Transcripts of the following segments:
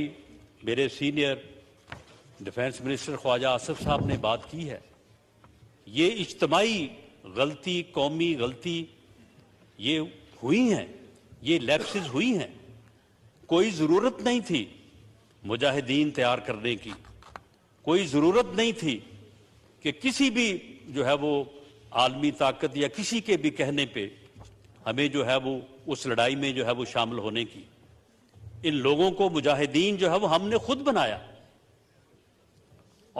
मेरे senior defence minister Khawaja Asif sahab ने बात की है ये इज्तमाही गलती कौमी गलती ये हुई हैं ये लैप्सिस हुई हैं कोई ज़रूरत नहीं थी मुजाहिदीन तैयार करने की कोई ज़रूरत नहीं थी कि किसी भी जो है वो आलमी ताकत या किसी के भी कहने पे हमें जो है वो उस लड़ाई में जो है वो शामिल होने की इन लोगों को मुजाहिदीन जो है वो हमने खुद बनाया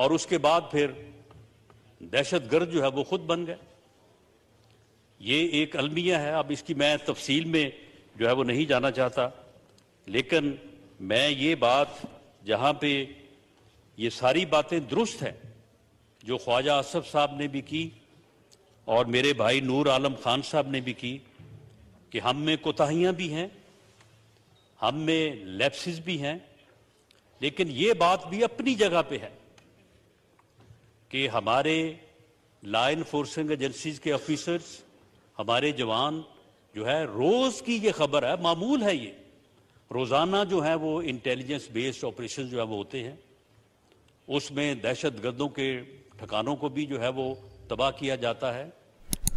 और उसके बाद फिर दहशतगर्द जो है वो खुद बन गए ये एक अलमिया है अब इसकी मैं तफसील में जो है वो नहीं जाना चाहता लेकिन मैं ये बात जहाँ पे ये सारी बातें दुरुस्त हैं जो ख्वाजा आसफ साहब ने भी की और मेरे भाई नूर आलम खान साहब ने भी की कि हम में कोताहियाँ भी हैं हम में लेप्सिस भी हैं लेकिन ये बात भी अपनी जगह पे है कि हमारे लॉ इन्फोर्सिंग एजेंसीज के ऑफिसर्स हमारे जवान जो है रोज की ये खबर है मामूल है ये रोजाना जो है वो इंटेलिजेंस बेस्ड ऑपरेशन जो है वो होते हैं उसमें दहशत गर्दों के ठिकानों को भी जो है वो तबाह किया जाता है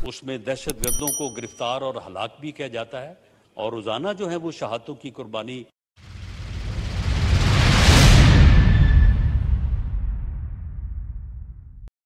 उसमें दहशत गर्दों को गिरफ्तार और हलाक भी किया जाता है और रोजाना जो है वो शहादतों की कुर्बानी